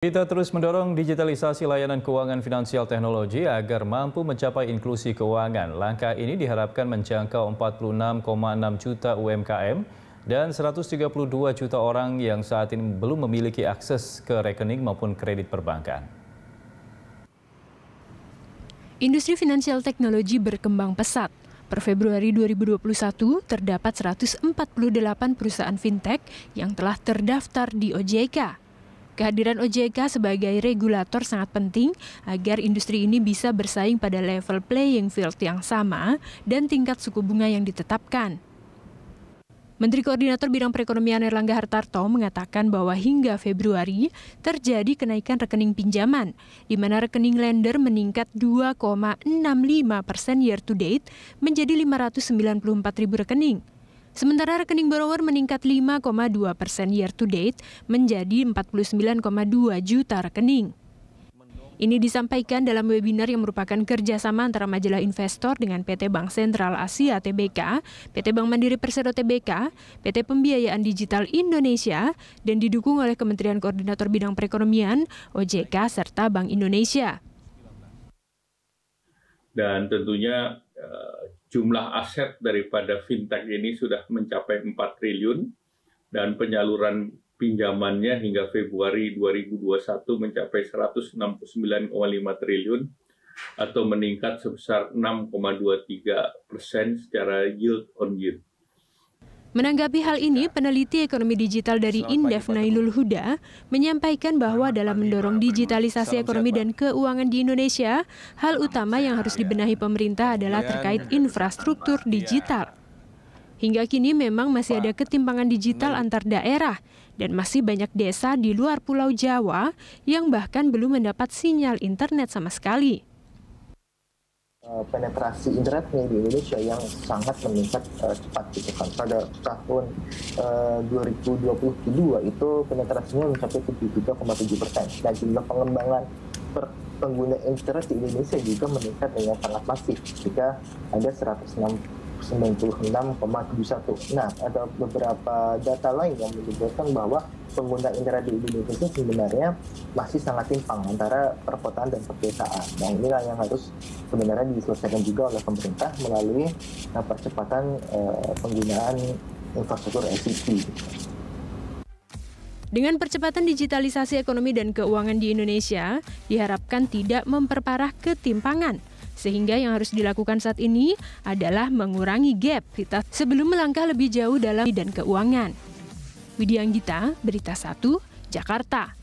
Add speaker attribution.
Speaker 1: Kita terus mendorong digitalisasi layanan keuangan finansial teknologi agar mampu mencapai inklusi keuangan. Langkah ini diharapkan menjangkau 46,6 juta UMKM dan 132 juta orang yang saat ini belum memiliki akses ke rekening maupun kredit perbankan.
Speaker 2: Industri finansial teknologi berkembang pesat. Per Februari 2021, terdapat 148 perusahaan fintech yang telah terdaftar di OJK. Kehadiran OJK sebagai regulator sangat penting agar industri ini bisa bersaing pada level playing field yang sama dan tingkat suku bunga yang ditetapkan. Menteri Koordinator Bidang Perekonomian Erlangga Hartarto mengatakan bahwa hingga Februari terjadi kenaikan rekening pinjaman, di mana rekening lender meningkat 2,65 persen year to date menjadi 594 ribu rekening. Sementara rekening borrower meningkat 5,2 persen year to date menjadi 49,2 juta rekening. Ini disampaikan dalam webinar yang merupakan kerjasama antara majalah investor dengan PT Bank Sentral Asia TBK, PT Bank Mandiri Persero TBK, PT Pembiayaan Digital Indonesia, dan didukung oleh Kementerian Koordinator Bidang Perekonomian, OJK, serta Bank Indonesia.
Speaker 1: Dan tentunya jumlah aset daripada fintech ini sudah mencapai 4 triliun dan penyaluran pinjamannya hingga Februari 2021 mencapai 169,5 triliun atau meningkat sebesar 6,23 persen secara yield on yield.
Speaker 2: Menanggapi hal ini, peneliti ekonomi digital dari Indef Nailul Huda menyampaikan bahwa dalam mendorong digitalisasi ekonomi dan keuangan di Indonesia, hal utama yang harus iya. dibenahi pemerintah adalah iya. terkait infrastruktur iya. digital. Hingga kini memang masih ada ketimpangan digital antar daerah dan masih banyak desa di luar Pulau Jawa yang bahkan belum mendapat sinyal internet sama sekali.
Speaker 3: Eh, penetrasi internet di Indonesia yang sangat meningkat uh, cepat gitu kan. Pada tahun eh, uh, 2022 itu penetrasinya mencapai 73,7 persen. Dan jumlah pengembangan per pengguna internet di Indonesia juga meningkat dengan sangat masif jika ada 96,71. Nah, ada beberapa data lain yang menyebutkan bahwa pengguna internet di Indonesia itu sebenarnya masih sangat timpang antara perkotaan dan perdesaan. Nah, inilah yang harus sebenarnya diselesaikan juga oleh pemerintah melalui nah, percepatan eh, penggunaan infrastruktur
Speaker 1: ICT.
Speaker 2: Dengan percepatan digitalisasi ekonomi dan keuangan di Indonesia, diharapkan tidak memperparah ketimpangan sehingga yang harus dilakukan saat ini adalah mengurangi gap kita sebelum melangkah lebih jauh dalam bidang keuangan. Widianggita, Berita 1, Jakarta.